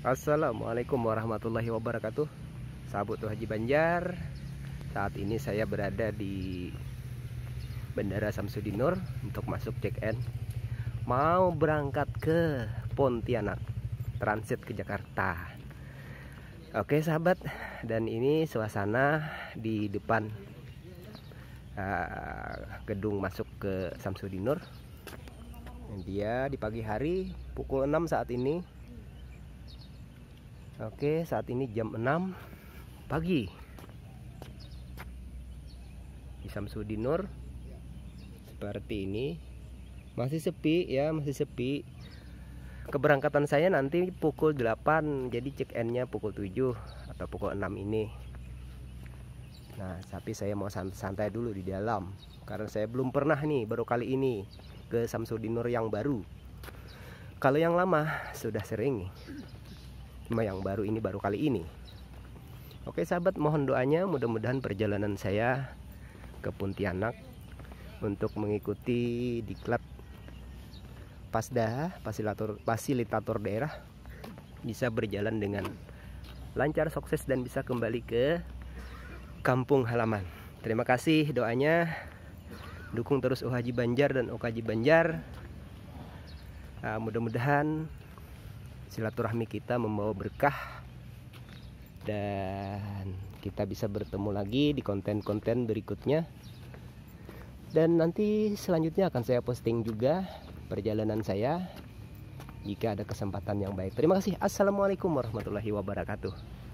Assalamualaikum warahmatullahi wabarakatuh Sahabat Haji Banjar Saat ini saya berada di Bandara Samsudinur Untuk masuk check-in Mau berangkat ke Pontianak Transit ke Jakarta Oke sahabat Dan ini suasana di depan uh, Gedung masuk ke Samsudinur Dia di pagi hari Pukul 6 saat ini Oke, saat ini jam 6 pagi. Di Samsudinur seperti ini. Masih sepi ya, masih sepi. Keberangkatan saya nanti pukul 8, jadi check in-nya pukul 7 atau pukul 6 ini. Nah, tapi saya mau santai dulu di dalam karena saya belum pernah nih baru kali ini ke Samsudinur yang baru. Kalau yang lama sudah sering nih yang baru ini baru kali ini. Oke sahabat mohon doanya mudah-mudahan perjalanan saya ke Pontianak untuk mengikuti di diklat Pasda fasilitator fasilitator daerah bisa berjalan dengan lancar sukses dan bisa kembali ke kampung halaman. Terima kasih doanya. Dukung terus UHJ Banjar dan UKJ Banjar. Uh, Mudah-mudahan silaturahmi kita membawa berkah dan kita bisa bertemu lagi di konten-konten berikutnya dan nanti selanjutnya akan saya posting juga perjalanan saya jika ada kesempatan yang baik. Terima kasih. Assalamualaikum warahmatullahi wabarakatuh.